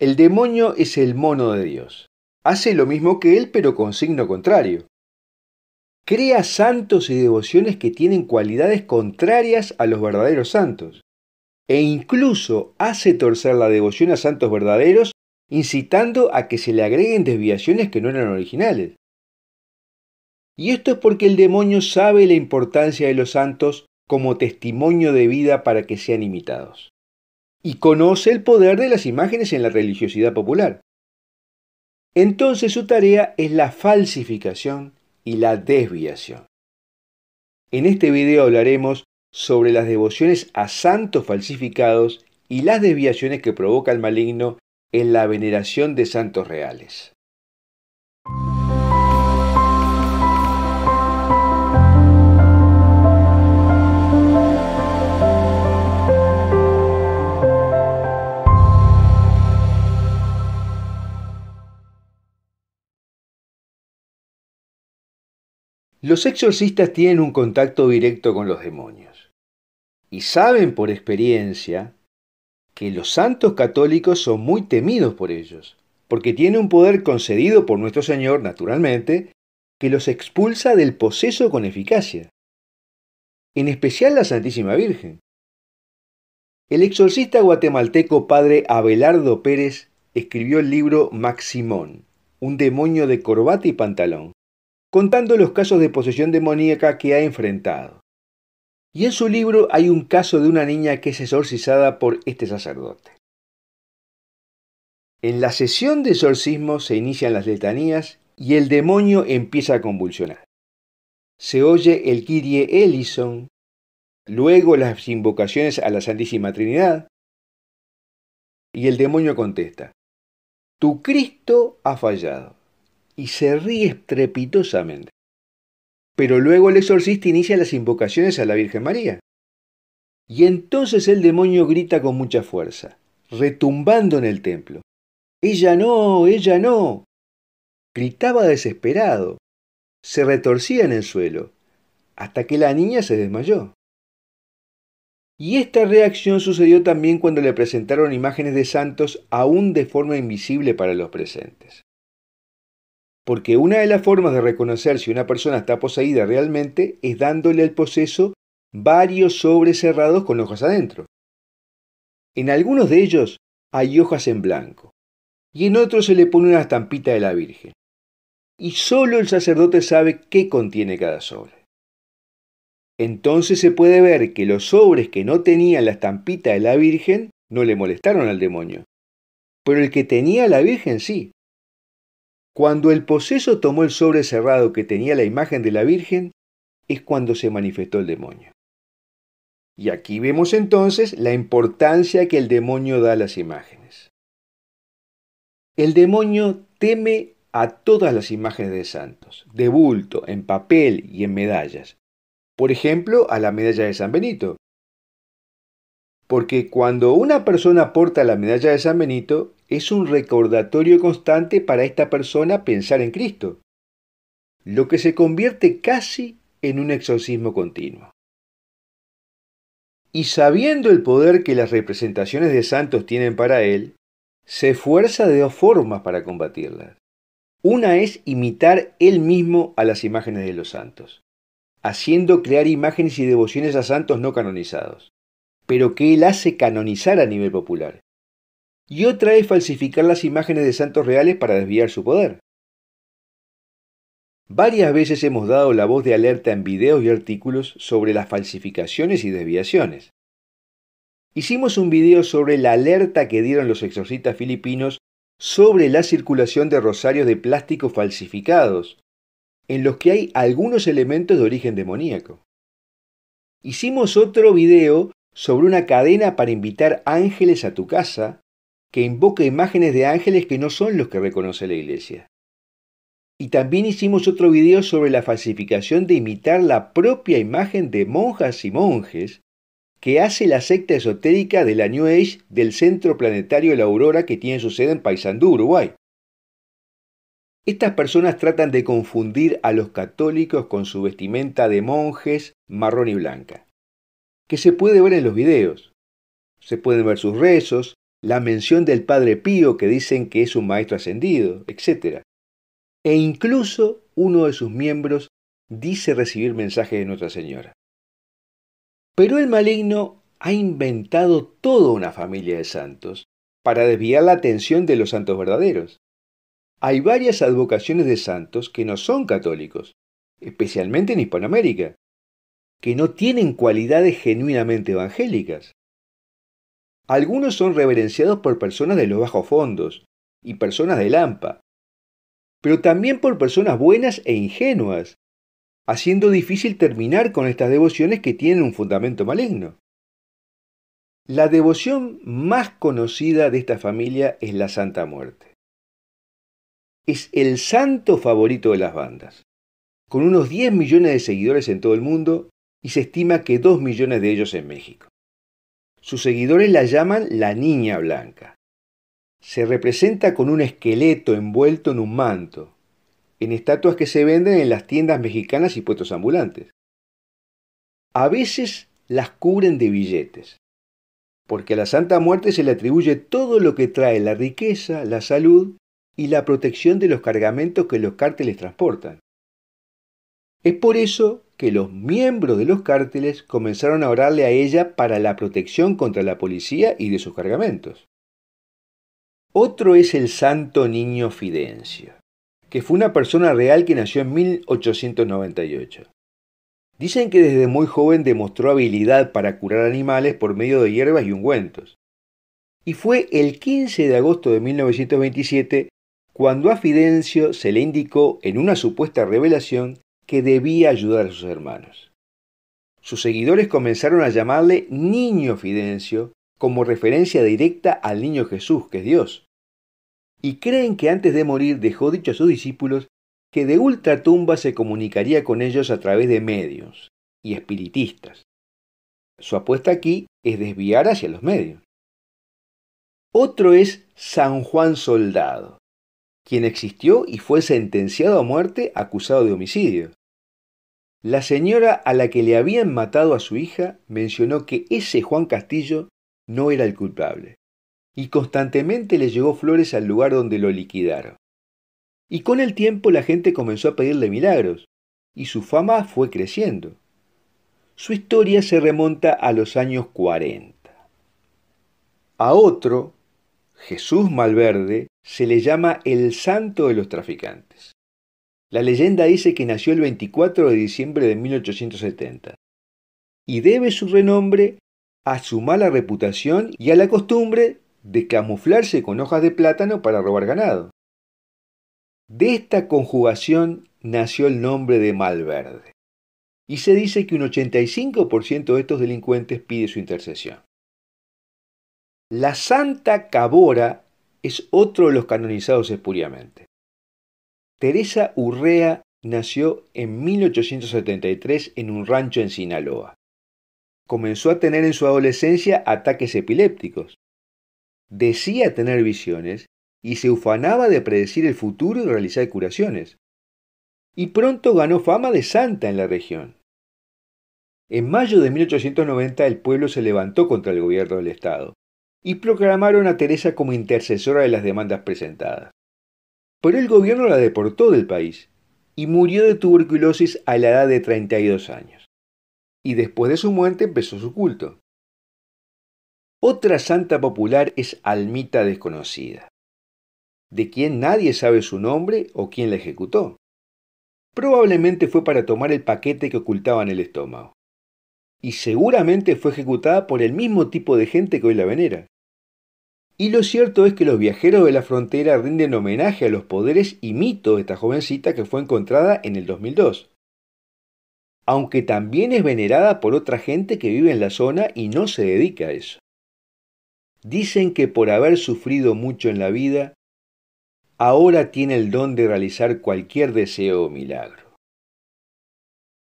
El demonio es el mono de Dios. Hace lo mismo que él, pero con signo contrario. Crea santos y devociones que tienen cualidades contrarias a los verdaderos santos. E incluso hace torcer la devoción a santos verdaderos, incitando a que se le agreguen desviaciones que no eran originales. Y esto es porque el demonio sabe la importancia de los santos como testimonio de vida para que sean imitados y conoce el poder de las imágenes en la religiosidad popular. Entonces su tarea es la falsificación y la desviación. En este video hablaremos sobre las devociones a santos falsificados y las desviaciones que provoca el maligno en la veneración de santos reales. Los exorcistas tienen un contacto directo con los demonios y saben por experiencia que los santos católicos son muy temidos por ellos, porque tienen un poder concedido por nuestro Señor, naturalmente, que los expulsa del poseso con eficacia, en especial la Santísima Virgen. El exorcista guatemalteco padre Abelardo Pérez escribió el libro Maximón, un demonio de corbata y pantalón, contando los casos de posesión demoníaca que ha enfrentado. Y en su libro hay un caso de una niña que es exorcizada por este sacerdote. En la sesión de exorcismo se inician las letanías y el demonio empieza a convulsionar. Se oye el Kyrie Ellison, luego las invocaciones a la Santísima Trinidad, y el demonio contesta, Tu Cristo ha fallado y se ríe estrepitosamente. Pero luego el exorcista inicia las invocaciones a la Virgen María. Y entonces el demonio grita con mucha fuerza, retumbando en el templo. Ella no, ella no. Gritaba desesperado. Se retorcía en el suelo, hasta que la niña se desmayó. Y esta reacción sucedió también cuando le presentaron imágenes de santos aún de forma invisible para los presentes. Porque una de las formas de reconocer si una persona está poseída realmente es dándole al poseso varios sobres cerrados con hojas adentro. En algunos de ellos hay hojas en blanco y en otros se le pone una estampita de la Virgen. Y solo el sacerdote sabe qué contiene cada sobre. Entonces se puede ver que los sobres que no tenían la estampita de la Virgen no le molestaron al demonio, pero el que tenía la Virgen sí. Cuando el poseso tomó el sobre cerrado que tenía la imagen de la Virgen, es cuando se manifestó el demonio. Y aquí vemos entonces la importancia que el demonio da a las imágenes. El demonio teme a todas las imágenes de santos, de bulto, en papel y en medallas. Por ejemplo, a la medalla de San Benito. Porque cuando una persona porta la medalla de San Benito, es un recordatorio constante para esta persona pensar en Cristo, lo que se convierte casi en un exorcismo continuo. Y sabiendo el poder que las representaciones de santos tienen para él, se esfuerza de dos formas para combatirlas. Una es imitar él mismo a las imágenes de los santos, haciendo crear imágenes y devociones a santos no canonizados, pero que él hace canonizar a nivel popular, y otra es falsificar las imágenes de santos reales para desviar su poder. Varias veces hemos dado la voz de alerta en videos y artículos sobre las falsificaciones y desviaciones. Hicimos un video sobre la alerta que dieron los exorcistas filipinos sobre la circulación de rosarios de plástico falsificados, en los que hay algunos elementos de origen demoníaco. Hicimos otro video sobre una cadena para invitar ángeles a tu casa, que invoca imágenes de ángeles que no son los que reconoce la Iglesia. Y también hicimos otro video sobre la falsificación de imitar la propia imagen de monjas y monjes que hace la secta esotérica de la New Age del Centro Planetario La Aurora que tiene su sede en Paysandú, Uruguay. Estas personas tratan de confundir a los católicos con su vestimenta de monjes marrón y blanca, que se puede ver en los videos. Se pueden ver sus rezos, la mención del Padre Pío que dicen que es un maestro ascendido, etc. E incluso uno de sus miembros dice recibir mensajes de Nuestra Señora. Pero el maligno ha inventado toda una familia de santos para desviar la atención de los santos verdaderos. Hay varias advocaciones de santos que no son católicos, especialmente en Hispanoamérica, que no tienen cualidades genuinamente evangélicas. Algunos son reverenciados por personas de los bajos fondos y personas de Lampa, pero también por personas buenas e ingenuas, haciendo difícil terminar con estas devociones que tienen un fundamento maligno. La devoción más conocida de esta familia es la Santa Muerte. Es el santo favorito de las bandas, con unos 10 millones de seguidores en todo el mundo y se estima que 2 millones de ellos en México. Sus seguidores la llaman la Niña Blanca. Se representa con un esqueleto envuelto en un manto, en estatuas que se venden en las tiendas mexicanas y puestos ambulantes. A veces las cubren de billetes, porque a la Santa Muerte se le atribuye todo lo que trae la riqueza, la salud y la protección de los cargamentos que los cárteles transportan. Es por eso que los miembros de los cárteles comenzaron a orarle a ella para la protección contra la policía y de sus cargamentos. Otro es el santo niño Fidencio, que fue una persona real que nació en 1898. Dicen que desde muy joven demostró habilidad para curar animales por medio de hierbas y ungüentos. Y fue el 15 de agosto de 1927 cuando a Fidencio se le indicó en una supuesta revelación que debía ayudar a sus hermanos. Sus seguidores comenzaron a llamarle Niño Fidencio como referencia directa al Niño Jesús, que es Dios. Y creen que antes de morir dejó dicho a sus discípulos que de ultratumba se comunicaría con ellos a través de medios y espiritistas. Su apuesta aquí es desviar hacia los medios. Otro es San Juan Soldado, quien existió y fue sentenciado a muerte acusado de homicidio. La señora a la que le habían matado a su hija mencionó que ese Juan Castillo no era el culpable, y constantemente le llegó flores al lugar donde lo liquidaron. Y con el tiempo la gente comenzó a pedirle milagros, y su fama fue creciendo. Su historia se remonta a los años 40. A otro, Jesús Malverde se le llama el santo de los traficantes. La leyenda dice que nació el 24 de diciembre de 1870 y debe su renombre a su mala reputación y a la costumbre de camuflarse con hojas de plátano para robar ganado. De esta conjugación nació el nombre de Malverde y se dice que un 85% de estos delincuentes pide su intercesión. La Santa Cabora es otro de los canonizados espuriamente. Teresa Urrea nació en 1873 en un rancho en Sinaloa. Comenzó a tener en su adolescencia ataques epilépticos. Decía tener visiones y se ufanaba de predecir el futuro y realizar curaciones. Y pronto ganó fama de santa en la región. En mayo de 1890 el pueblo se levantó contra el gobierno del Estado y proclamaron a Teresa como intercesora de las demandas presentadas. Pero el gobierno la deportó del país y murió de tuberculosis a la edad de 32 años. Y después de su muerte empezó su culto. Otra santa popular es Almita desconocida, de quien nadie sabe su nombre o quién la ejecutó. Probablemente fue para tomar el paquete que ocultaba en el estómago. Y seguramente fue ejecutada por el mismo tipo de gente que hoy la venera. Y lo cierto es que los viajeros de la frontera rinden homenaje a los poderes y mitos de esta jovencita que fue encontrada en el 2002. Aunque también es venerada por otra gente que vive en la zona y no se dedica a eso. Dicen que por haber sufrido mucho en la vida, ahora tiene el don de realizar cualquier deseo o milagro.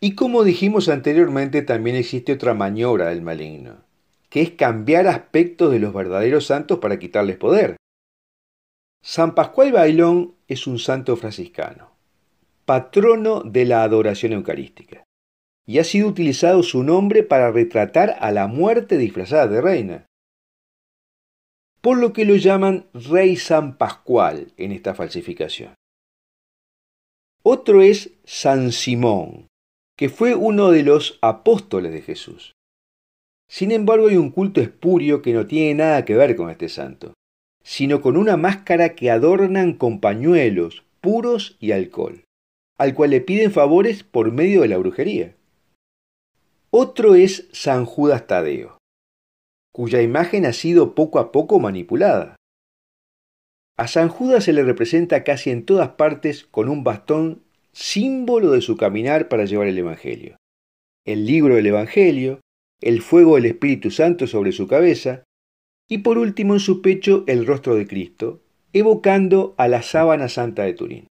Y como dijimos anteriormente, también existe otra maniobra del maligno que es cambiar aspectos de los verdaderos santos para quitarles poder. San Pascual Bailón es un santo franciscano, patrono de la adoración eucarística, y ha sido utilizado su nombre para retratar a la muerte disfrazada de reina, por lo que lo llaman Rey San Pascual en esta falsificación. Otro es San Simón, que fue uno de los apóstoles de Jesús. Sin embargo, hay un culto espurio que no tiene nada que ver con este santo, sino con una máscara que adornan con pañuelos, puros y alcohol, al cual le piden favores por medio de la brujería. Otro es San Judas Tadeo, cuya imagen ha sido poco a poco manipulada. A San Judas se le representa casi en todas partes con un bastón, símbolo de su caminar para llevar el Evangelio. El libro del Evangelio, el fuego del Espíritu Santo sobre su cabeza, y por último en su pecho el rostro de Cristo, evocando a la sábana santa de Turín.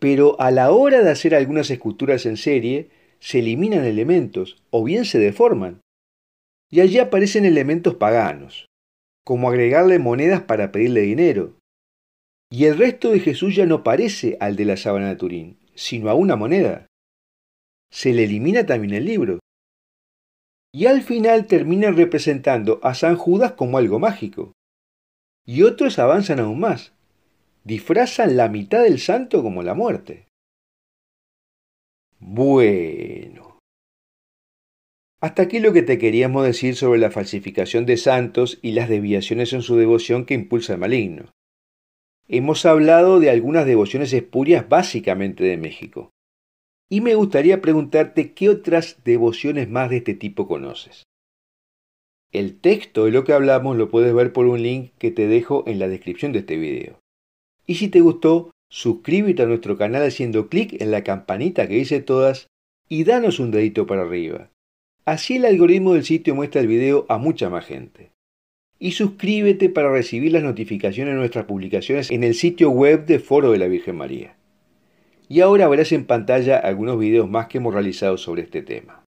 Pero a la hora de hacer algunas esculturas en serie, se eliminan elementos o bien se deforman, y allí aparecen elementos paganos, como agregarle monedas para pedirle dinero. Y el resto de Jesús ya no parece al de la sábana de Turín, sino a una moneda. Se le elimina también el libro, y al final terminan representando a San Judas como algo mágico. Y otros avanzan aún más, disfrazan la mitad del santo como la muerte. Bueno. Hasta aquí lo que te queríamos decir sobre la falsificación de santos y las desviaciones en su devoción que impulsa el maligno. Hemos hablado de algunas devociones espurias básicamente de México, y me gustaría preguntarte qué otras devociones más de este tipo conoces. El texto de lo que hablamos lo puedes ver por un link que te dejo en la descripción de este video. Y si te gustó, suscríbete a nuestro canal haciendo clic en la campanita que dice todas y danos un dedito para arriba. Así el algoritmo del sitio muestra el video a mucha más gente. Y suscríbete para recibir las notificaciones de nuestras publicaciones en el sitio web de Foro de la Virgen María. Y ahora verás en pantalla algunos videos más que hemos realizado sobre este tema.